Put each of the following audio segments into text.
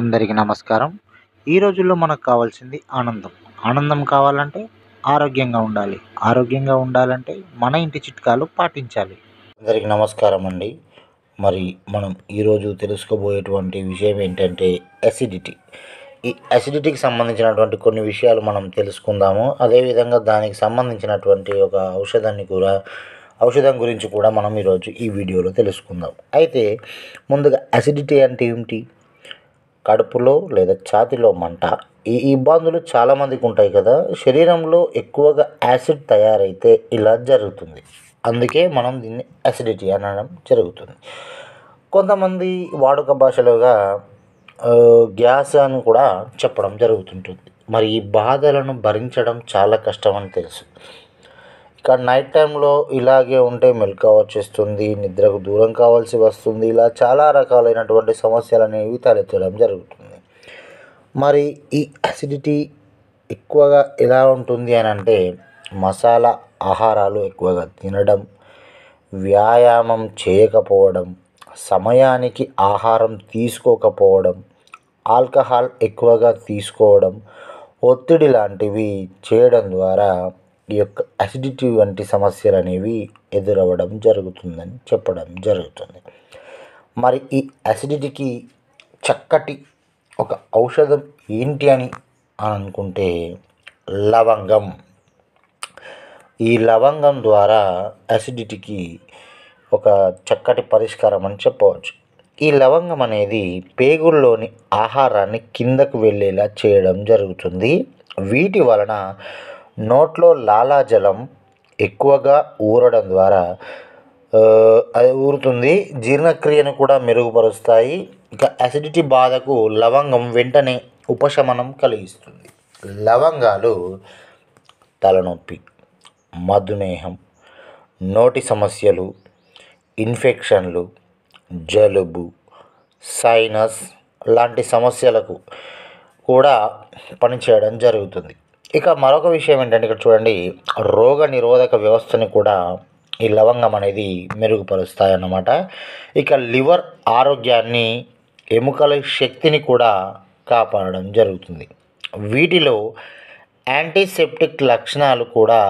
అందరికీ నమస్కారం ఈ రోజుల్లో మనకు కావాల్సింది ఆనందం ఆనందం కావాలంటే ఆరోగ్యంగా ఉండాలి ఆరోగ్యంగా ఉండాలంటే మన ఇంటి చిట్కాలు పాటించాలి అందరికీ నమస్కారం అండి మరి మనం ఈరోజు తెలుసుకోబోయేటువంటి విషయం ఏంటంటే అసిడిటీ ఈ అసిడిటీకి సంబంధించినటువంటి కొన్ని విషయాలు మనం తెలుసుకుందాము అదేవిధంగా దానికి సంబంధించినటువంటి ఒక ఔషధాన్ని కూడా ఔషధం గురించి కూడా మనం ఈరోజు ఈ వీడియోలో తెలుసుకుందాం అయితే ముందుగా అసిడిటీ అంటే ఏమిటి కడుపులో లేదా ఛాతీలో మంట ఈ ఇబ్బందులు చాలామందికి ఉంటాయి కదా శరీరంలో ఎక్కువగా యాసిడ్ తయారైతే ఇలా జరుగుతుంది అందుకే మనం దీన్ని యాసిడిటీ అనడం జరుగుతుంది కొంతమంది వాడుక భాషలోగా గ్యాస్ అని కూడా చెప్పడం జరుగుతుంటుంది మరి ఈ బాధలను భరించడం చాలా కష్టం అని తెలుసు కానీ నైట్ టైంలో ఇలాగే ఉంటే మెలక వచ్చేస్తుంది నిద్రకు దూరం కావాల్సి వస్తుంది ఇలా చాలా రకాలైనటువంటి సమస్యలు అనేవి తలెత్తడం జరుగుతుంది మరి ఈ అసిడిటీ ఎక్కువగా ఎలా ఉంటుంది అని అంటే మసాలా ఆహారాలు ఎక్కువగా తినడం వ్యాయామం చేయకపోవడం సమయానికి ఆహారం తీసుకోకపోవడం ఆల్కహాల్ ఎక్కువగా తీసుకోవడం ఒత్తిడి లాంటివి చేయడం ద్వారా ఈ యొక్క అసిడిటీ వంటి సమస్యలు అనేవి ఎదురవ్వడం జరుగుతుందని చెప్పడం జరుగుతుంది మరి ఈ అసిడిటీకి చక్కటి ఒక ఔషధం ఏంటి అని అనుకుంటే లవంగం ఈ లవంగం ద్వారా అసిడిటీకి ఒక చక్కటి పరిష్కారం అని చెప్పవచ్చు ఈ లవంగం అనేది పేగుల్లోని ఆహారాన్ని కిందకు వెళ్ళేలా చేయడం జరుగుతుంది వీటి వలన నోట్లో లాలాజలం ఎక్కువగా ఊరడం ద్వారా అది ఊరుతుంది జీర్ణక్రియను కూడా మెరుగుపరుస్తాయి ఇక అసిడిటీ బాధకు లవంగం వెంటనే ఉపశమనం కలిగిస్తుంది లవంగాలు తలనొప్పి మధుమేహం నోటి సమస్యలు ఇన్ఫెక్షన్లు జలుబు సైనస్ లాంటి సమస్యలకు కూడా పనిచేయడం జరుగుతుంది ఇక మరొక విషయం ఏంటంటే ఇక్కడ చూడండి రోగ నిరోధక వ్యవస్థని కూడా ఈ లవంగం అనేది మెరుగుపరుస్తాయి అన్నమాట ఇక లివర్ ఆరోగ్యాన్ని ఎముకల శక్తిని కూడా కాపాడడం జరుగుతుంది వీటిలో యాంటీసెప్టిక్ లక్షణాలు కూడా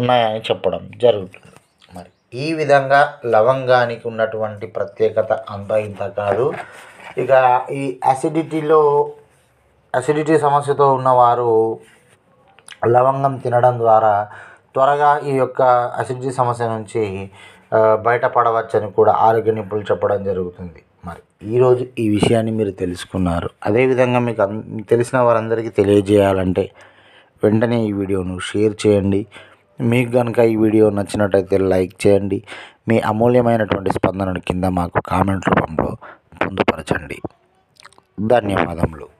ఉన్నాయని చెప్పడం జరుగుతుంది మరి ఈ విధంగా లవంగానికి ఉన్నటువంటి ప్రత్యేకత అంతా ఇంత కాదు ఇక ఈ అసిడిటీలో అసిడిటీ సమస్యతో ఉన్నవారు లవంగం తినడం ద్వారా త్వరగా ఈ యొక్క అసిడిటీ సమస్య నుంచి బయటపడవచ్చని కూడా ఆరోగ్య నిపుణులు చెప్పడం జరుగుతుంది మరి ఈరోజు ఈ విషయాన్ని మీరు తెలుసుకున్నారు అదేవిధంగా మీకు తెలిసిన వారందరికీ తెలియజేయాలంటే వెంటనే ఈ వీడియోను షేర్ చేయండి మీకు కనుక ఈ వీడియో నచ్చినట్టయితే లైక్ చేయండి మీ అమూల్యమైనటువంటి స్పందనను కింద మాకు కామెంట్ రూపంలో పొందుపరచండి ధన్యవాదములు